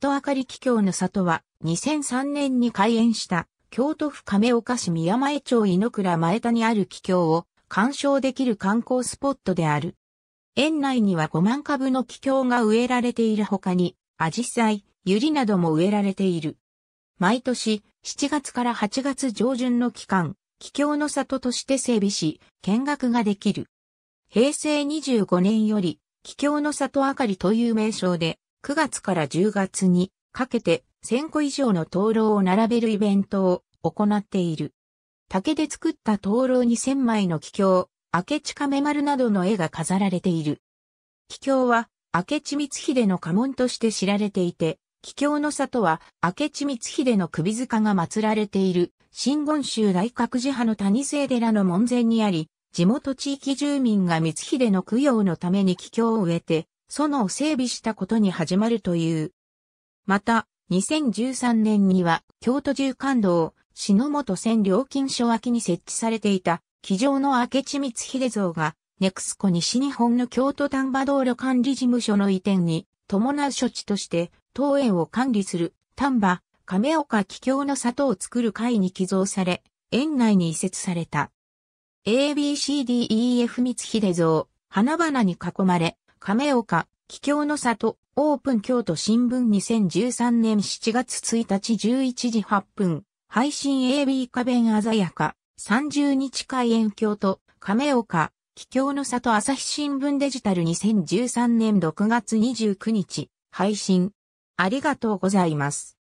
里明り気境の里は2003年に開園した京都府亀岡市宮前町井の倉前田にある気境を鑑賞できる観光スポットである。園内には5万株の気境が植えられている他に、アジサイ、ユリなども植えられている。毎年7月から8月上旬の期間、気境の里として整備し、見学ができる。平成25年より、気境の里明かりという名称で9月から10月にかけて1000個以上の灯籠を並べるイベントを行っている。竹で作った灯籠に1000枚の気境、明智亀丸などの絵が飾られている。気境は明智光秀の家紋として知られていて、気境の里は明智光秀の首塚が祀られている新言宗大覚寺派の谷勢寺の門前にあり、地元地域住民が光秀の供養のために気境を植えて、園を整備したことに始まるという。また、2013年には京都縦貫道、篠本線料金所脇に設置されていた、機上の明智光秀像が、ネクスコ西日本の京都丹波道路管理事務所の移転に伴う処置として当園を管理する丹波亀岡桔梗の里を作る会に寄贈され、園内に移設された。ABCDEF 光秀像、花々に囲まれ、亀岡、桔郷の里、オープン京都新聞2013年7月1日11時8分、配信 AB 花弁鮮やか、30日開園京都、亀岡、桔郷の里朝日新聞デジタル2013年6月29日、配信。ありがとうございます。